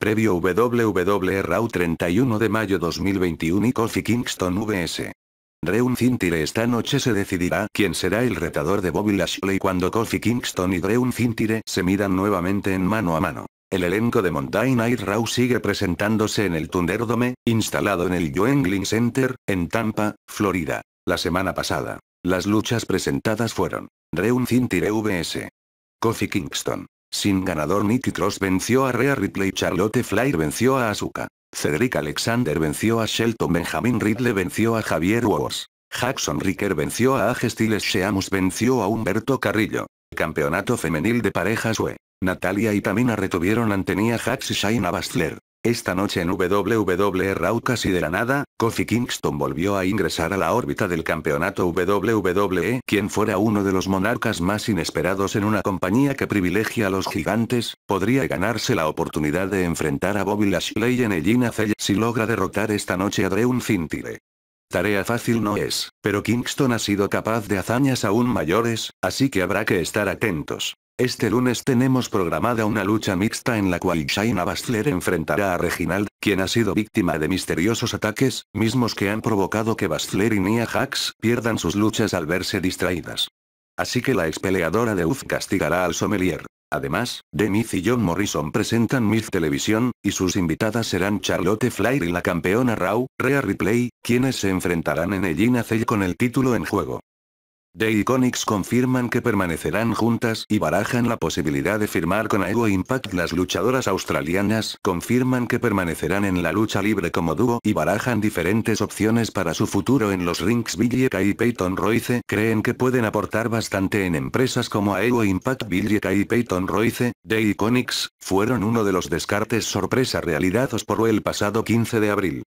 Previo WWE Raw 31 de mayo 2021 y Kofi Kingston vs. Reun Cintire esta noche se decidirá quién será el retador de Bobby Lashley cuando Kofi Kingston y Reun Cintire se midan nuevamente en mano a mano. El elenco de Monday Night Raw sigue presentándose en el Thunderdome, instalado en el Joengling Center, en Tampa, Florida. La semana pasada, las luchas presentadas fueron Reun Cintire vs. Kofi Kingston, sin ganador Nikki Cross venció a Rhea Ripley, Charlotte Flair venció a Asuka. Cedric Alexander venció a Shelton, Benjamin Ridley venció a Javier Wars. Jackson Ricker venció a Agestiles Sheamus venció a Humberto Carrillo. Campeonato femenil de parejas UE. Natalia y Tamina retuvieron ante Nia Jax y Shaina Bastler. Esta noche en WWE Raw casi de la nada, Kofi Kingston volvió a ingresar a la órbita del campeonato WWE, quien fuera uno de los monarcas más inesperados en una compañía que privilegia a los gigantes, podría ganarse la oportunidad de enfrentar a Bobby Lashley en Gina Cell si logra derrotar esta noche a Drew Cintile. Tarea fácil no es, pero Kingston ha sido capaz de hazañas aún mayores, así que habrá que estar atentos. Este lunes tenemos programada una lucha mixta en la cual Shaina Bastler enfrentará a Reginald, quien ha sido víctima de misteriosos ataques, mismos que han provocado que Bastler y Nia Hax pierdan sus luchas al verse distraídas. Así que la expeleadora de Uz castigará al sommelier. Además, Demis y John Morrison presentan Myth Televisión, y sus invitadas serán Charlotte Flair y la campeona Raw, Rhea Ripley, quienes se enfrentarán en Ellina Cell con el título en juego. The Iconics confirman que permanecerán juntas y barajan la posibilidad de firmar con Aego Impact. Las luchadoras australianas confirman que permanecerán en la lucha libre como dúo y barajan diferentes opciones para su futuro en los rings. Villeca y Peyton Royce creen que pueden aportar bastante en empresas como Aego Impact. Villeca y Peyton Royce, The Iconics, fueron uno de los descartes sorpresa realizados por el pasado 15 de abril.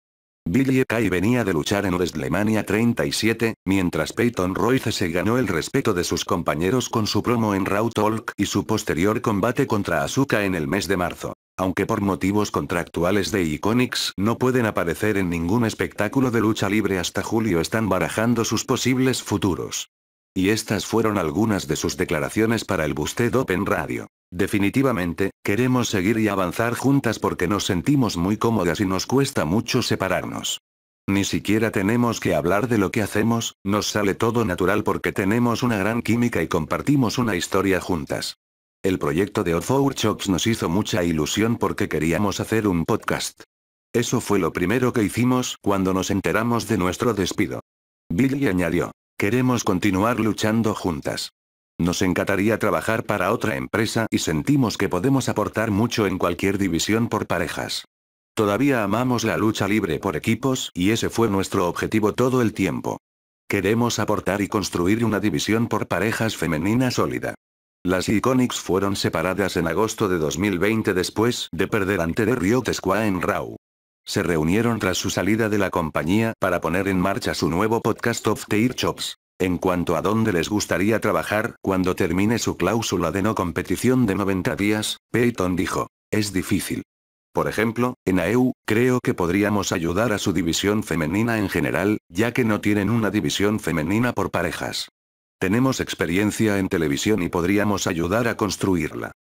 Billy Kay venía de luchar en WrestleMania 37, mientras Peyton Royce se ganó el respeto de sus compañeros con su promo en Raw Talk y su posterior combate contra Asuka en el mes de marzo. Aunque por motivos contractuales de Iconics no pueden aparecer en ningún espectáculo de lucha libre hasta julio están barajando sus posibles futuros. Y estas fueron algunas de sus declaraciones para el Busted Open Radio. Definitivamente, queremos seguir y avanzar juntas porque nos sentimos muy cómodas y nos cuesta mucho separarnos. Ni siquiera tenemos que hablar de lo que hacemos, nos sale todo natural porque tenemos una gran química y compartimos una historia juntas. El proyecto de Ofour nos hizo mucha ilusión porque queríamos hacer un podcast. Eso fue lo primero que hicimos cuando nos enteramos de nuestro despido. Billy añadió, queremos continuar luchando juntas. Nos encantaría trabajar para otra empresa y sentimos que podemos aportar mucho en cualquier división por parejas. Todavía amamos la lucha libre por equipos y ese fue nuestro objetivo todo el tiempo. Queremos aportar y construir una división por parejas femenina sólida. Las Iconics fueron separadas en agosto de 2020 después de perder ante The Riot Squad en Raw. Se reunieron tras su salida de la compañía para poner en marcha su nuevo podcast of Tear Chops en cuanto a dónde les gustaría trabajar cuando termine su cláusula de no competición de 90 días, Peyton dijo. Es difícil. Por ejemplo, en AEU, creo que podríamos ayudar a su división femenina en general, ya que no tienen una división femenina por parejas. Tenemos experiencia en televisión y podríamos ayudar a construirla.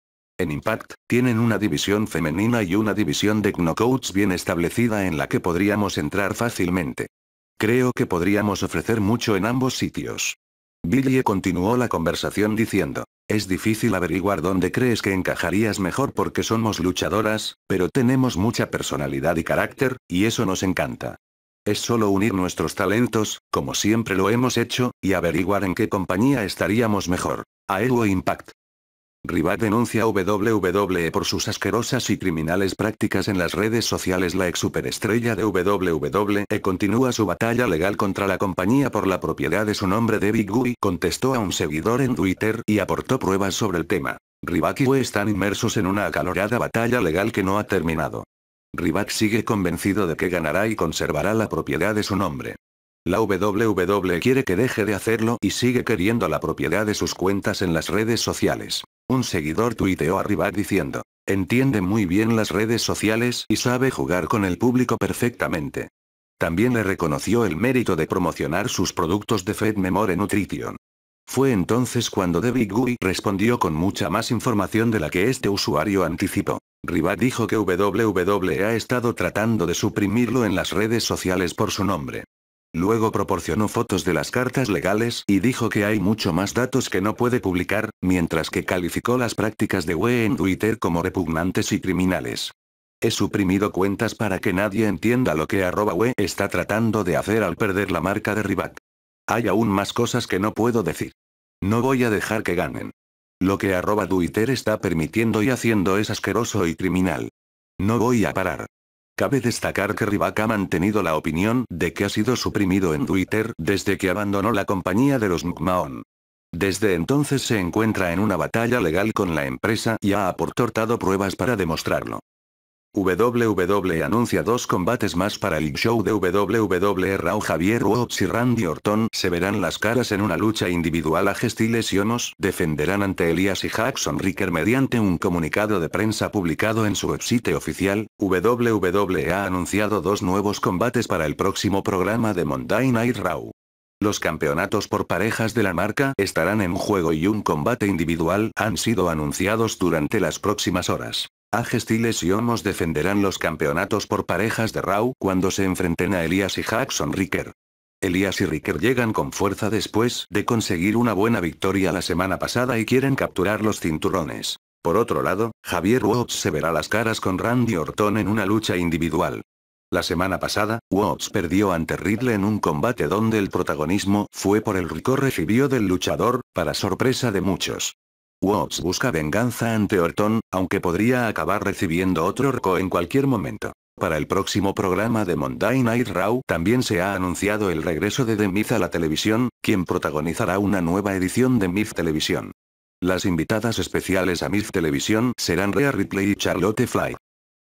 En Impact, tienen una división femenina y una división de knockouts bien establecida en la que podríamos entrar fácilmente. Creo que podríamos ofrecer mucho en ambos sitios. Billie continuó la conversación diciendo, es difícil averiguar dónde crees que encajarías mejor porque somos luchadoras, pero tenemos mucha personalidad y carácter, y eso nos encanta. Es solo unir nuestros talentos, como siempre lo hemos hecho, y averiguar en qué compañía estaríamos mejor. A Aero Impact. Ribat denuncia a WWE por sus asquerosas y criminales prácticas en las redes sociales. La ex superestrella de WWE continúa su batalla legal contra la compañía por la propiedad de su nombre Debbie Gui contestó a un seguidor en Twitter y aportó pruebas sobre el tema. Rivak y Wee están inmersos en una acalorada batalla legal que no ha terminado. Rivak sigue convencido de que ganará y conservará la propiedad de su nombre. La WWE quiere que deje de hacerlo y sigue queriendo la propiedad de sus cuentas en las redes sociales. Un seguidor tuiteó a Rivad diciendo, entiende muy bien las redes sociales y sabe jugar con el público perfectamente. También le reconoció el mérito de promocionar sus productos de Fed Memory Nutrition. Fue entonces cuando David Gui respondió con mucha más información de la que este usuario anticipó. Rivad dijo que WWE ha estado tratando de suprimirlo en las redes sociales por su nombre. Luego proporcionó fotos de las cartas legales y dijo que hay mucho más datos que no puede publicar, mientras que calificó las prácticas de We en Twitter como repugnantes y criminales. He suprimido cuentas para que nadie entienda lo que arroba está tratando de hacer al perder la marca de rivac. Hay aún más cosas que no puedo decir. No voy a dejar que ganen. Lo que arroba Twitter está permitiendo y haciendo es asqueroso y criminal. No voy a parar. Cabe destacar que Rivak ha mantenido la opinión de que ha sido suprimido en Twitter desde que abandonó la compañía de los McMahon. Desde entonces se encuentra en una batalla legal con la empresa y ha aportado pruebas para demostrarlo. WWE anuncia dos combates más para el show de WWE Raw Javier Woods y Randy Orton se verán las caras en una lucha individual a Gestiles y Onos defenderán ante Elias y Jackson Ricker mediante un comunicado de prensa publicado en su website oficial, WWE ha anunciado dos nuevos combates para el próximo programa de Monday Night Raw. Los campeonatos por parejas de la marca estarán en juego y un combate individual han sido anunciados durante las próximas horas. Agestiles y Homos defenderán los campeonatos por parejas de Raw cuando se enfrenten a Elias y Jackson Ricker. Elias y Ricker llegan con fuerza después de conseguir una buena victoria la semana pasada y quieren capturar los cinturones. Por otro lado, Javier Watts se verá las caras con Randy Orton en una lucha individual. La semana pasada, Watts perdió ante Riddle en un combate donde el protagonismo fue por el rico recibió del luchador, para sorpresa de muchos. Watts busca venganza ante Orton, aunque podría acabar recibiendo otro orco en cualquier momento. Para el próximo programa de Monday Night Raw también se ha anunciado el regreso de The Myth a la televisión, quien protagonizará una nueva edición de Myth Televisión. Las invitadas especiales a Myth Televisión serán Rhea Ripley y Charlotte Fly.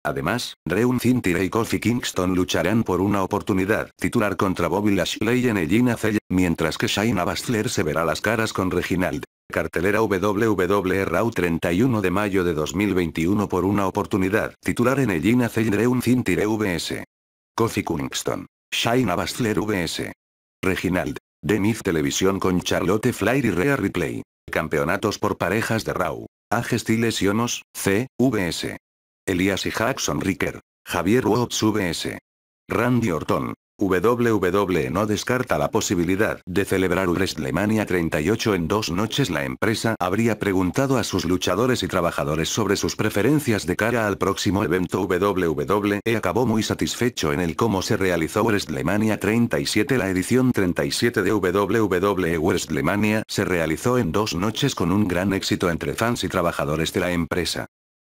Además, Reun Cintire y Kofi Kingston lucharán por una oportunidad titular contra Bobby Lashley y Egina Faye, mientras que Shayna Baszler se verá las caras con Reginald. Cartelera WWE Raw 31 de mayo de 2021 por una oportunidad. Titular en Ellina Celdreun Cintir VS. Kofi Kingston. Shaina Bastler VS. Reginald. Deniz Televisión con Charlotte Flyer y Rhea Ripley. Campeonatos por parejas de Raw. Agestiles Stiles y Onos, C, VS. Elias y Jackson Ricker. Javier Woods VS. Randy Orton. WWE no descarta la posibilidad de celebrar WrestleMania 38 en dos noches. La empresa habría preguntado a sus luchadores y trabajadores sobre sus preferencias de cara al próximo evento. WWE acabó muy satisfecho en el cómo se realizó WrestleMania 37. La edición 37 de WWE WrestleMania se realizó en dos noches con un gran éxito entre fans y trabajadores de la empresa.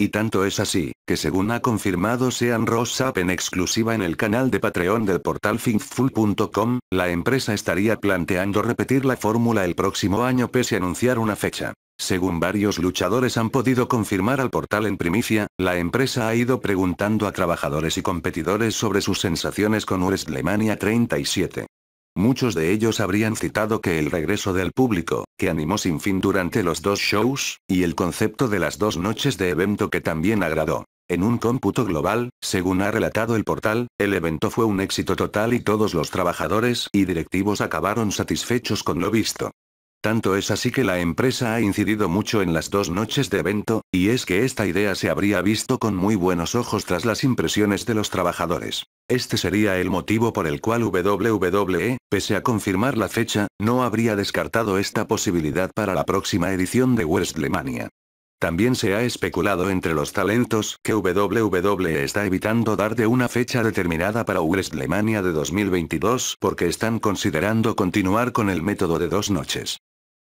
Y tanto es así, que según ha confirmado Sean Rossap en exclusiva en el canal de Patreon del portal finful.com, la empresa estaría planteando repetir la fórmula el próximo año pese a anunciar una fecha. Según varios luchadores han podido confirmar al portal en primicia, la empresa ha ido preguntando a trabajadores y competidores sobre sus sensaciones con WrestleMania 37. Muchos de ellos habrían citado que el regreso del público, que animó sin fin durante los dos shows, y el concepto de las dos noches de evento que también agradó. En un cómputo global, según ha relatado el portal, el evento fue un éxito total y todos los trabajadores y directivos acabaron satisfechos con lo visto. Tanto es así que la empresa ha incidido mucho en las dos noches de evento, y es que esta idea se habría visto con muy buenos ojos tras las impresiones de los trabajadores. Este sería el motivo por el cual WWE, pese a confirmar la fecha, no habría descartado esta posibilidad para la próxima edición de WrestleMania. También se ha especulado entre los talentos que WWE está evitando dar de una fecha determinada para WrestleMania de 2022 porque están considerando continuar con el método de dos noches.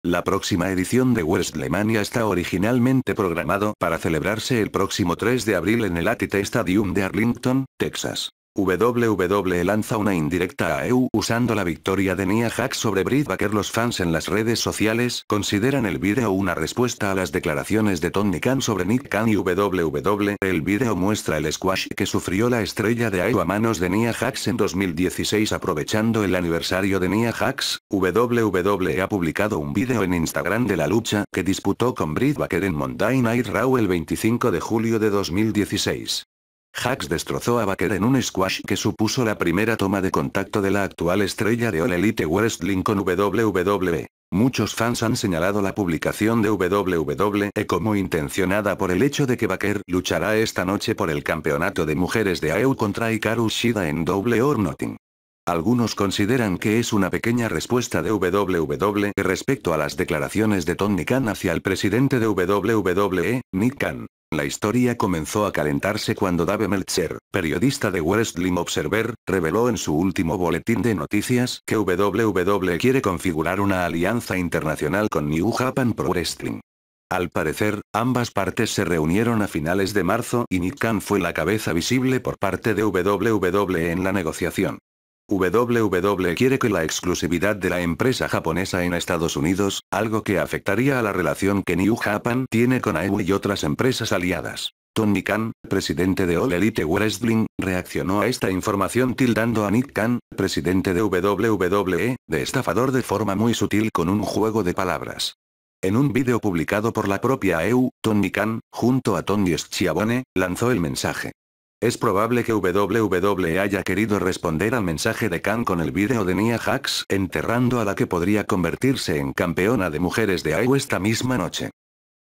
La próxima edición de WrestleMania está originalmente programado para celebrarse el próximo 3 de abril en el AT&T Stadium de Arlington, Texas. WWE lanza una indirecta a EU usando la victoria de Nia Jax sobre Britt Baker. Los fans en las redes sociales consideran el video una respuesta a las declaraciones de Tony Khan sobre Nick Khan y WWE. El video muestra el squash que sufrió la estrella de AEW a manos de Nia Jax en 2016 aprovechando el aniversario de Nia Jax WWE ha publicado un video en Instagram de la lucha que disputó con Britt Baker en Monday Night Raw el 25 de julio de 2016. Hax destrozó a Baker en un squash que supuso la primera toma de contacto de la actual estrella de All Elite Wrestling con WWE. Muchos fans han señalado la publicación de WWE como intencionada por el hecho de que Baker luchará esta noche por el campeonato de mujeres de AEW contra Ikaru Shida en doble or Nothing. Algunos consideran que es una pequeña respuesta de WWE respecto a las declaraciones de Tony Khan hacia el presidente de WWE, Nick Khan. La historia comenzó a calentarse cuando Dave Meltzer, periodista de Wrestling Observer, reveló en su último boletín de noticias que WWE quiere configurar una alianza internacional con New Japan Pro Wrestling. Al parecer, ambas partes se reunieron a finales de marzo y Nick Khan fue la cabeza visible por parte de WWE en la negociación. WWE quiere que la exclusividad de la empresa japonesa en Estados Unidos, algo que afectaría a la relación que New Japan tiene con AEW y otras empresas aliadas. Tony Khan, presidente de All Elite Wrestling, reaccionó a esta información tildando a Nick Khan, presidente de WWE, de estafador de forma muy sutil con un juego de palabras. En un vídeo publicado por la propia EU, Tony Khan, junto a Tony Schiavone, lanzó el mensaje. Es probable que WWE haya querido responder al mensaje de Khan con el video de Nia Jax enterrando a la que podría convertirse en campeona de mujeres de AEW esta misma noche.